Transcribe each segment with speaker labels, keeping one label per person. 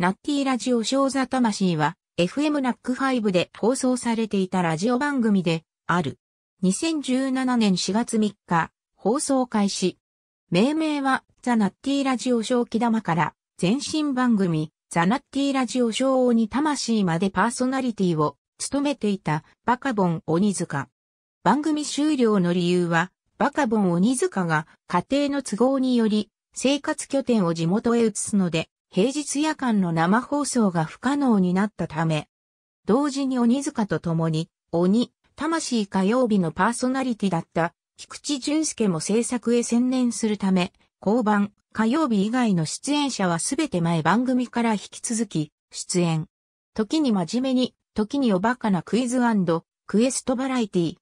Speaker 1: ナッティラジオ小座魂は FM ナック5で放送されていたラジオ番組である。2017年4月3日、放送開始。命名はザ・ナッティラジオ小木玉から前身番組ザ・ナッティラジオ小鬼魂までパーソナリティを務めていたバカボン鬼塚。番組終了の理由はバカボン鬼塚が家庭の都合により生活拠点を地元へ移すので平日夜間の生放送が不可能になったため、同時に鬼塚と共に、鬼、魂火曜日のパーソナリティだった菊池淳介も制作へ専念するため、交番、火曜日以外の出演者はすべて前番組から引き続き、出演。時に真面目に、時におバカなクイズクエストバラエティ。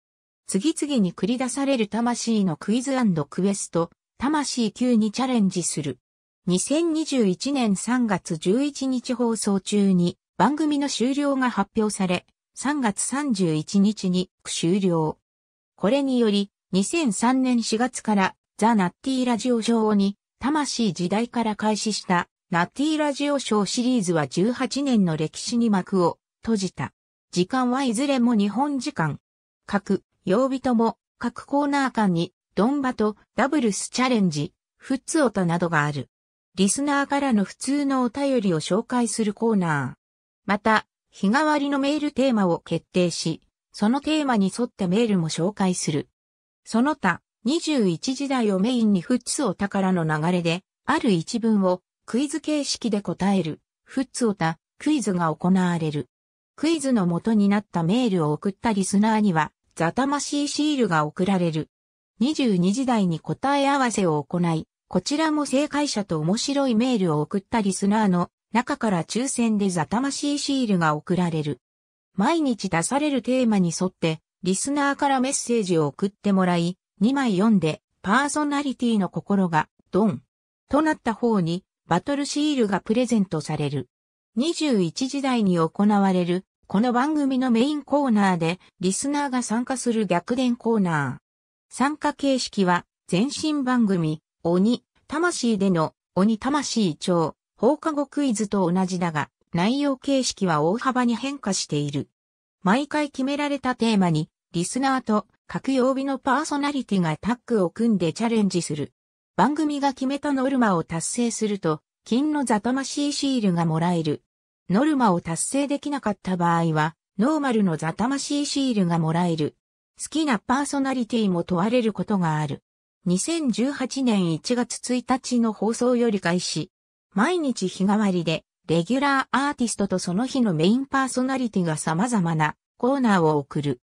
Speaker 1: 次々に繰り出される魂のクイズクエスト、魂級にチャレンジする。2021年3月11日放送中に番組の終了が発表され、3月31日に終了。これにより、2003年4月からザ・ナッティラジオショーに、魂時代から開始したナッティラジオショーシリーズは18年の歴史に幕を閉じた。時間はいずれも日本時間。各曜日とも各コーナー間にドンバとダブルスチャレンジ、フッツオタなどがある。リスナーからの普通のお便りを紹介するコーナー。また、日替わりのメールテーマを決定し、そのテーマに沿ったメールも紹介する。その他、21時台をメインにフッツオタからの流れで、ある一文をクイズ形式で答える、フッツオタ、クイズが行われる。クイズの元になったメールを送ったリスナーには、ザ魂シールが送られる。22時台に答え合わせを行い、こちらも正解者と面白いメールを送ったリスナーの中から抽選でザ魂シールが送られる。毎日出されるテーマに沿ってリスナーからメッセージを送ってもらい、2枚読んでパーソナリティの心がドンとなった方にバトルシールがプレゼントされる。21時台に行われるこの番組のメインコーナーでリスナーが参加する逆転コーナー。参加形式は全身番組鬼、魂での鬼魂帳、放課後クイズと同じだが、内容形式は大幅に変化している。毎回決められたテーマに、リスナーと各曜日のパーソナリティがタッグを組んでチャレンジする。番組が決めたノルマを達成すると、金のザ魂シールがもらえる。ノルマを達成できなかった場合は、ノーマルのザ魂シールがもらえる。好きなパーソナリティも問われることがある。2018年1月1日の放送より開始、毎日日替わりで、レギュラーアーティストとその日のメインパーソナリティが様々なコーナーを送る。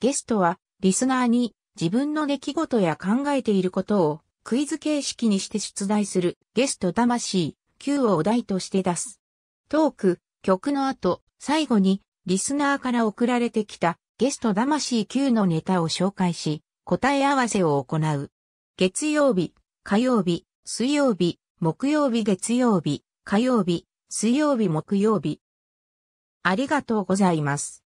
Speaker 1: ゲストは、リスナーに自分の出来事や考えていることをクイズ形式にして出題するゲスト魂 Q をお題として出す。トーク、曲の後、最後にリスナーから送られてきたゲスト魂 Q のネタを紹介し、答え合わせを行う。月曜日、火曜日、水曜日、木曜日、月曜日、火曜日、水曜日、木曜日。ありがとうございます。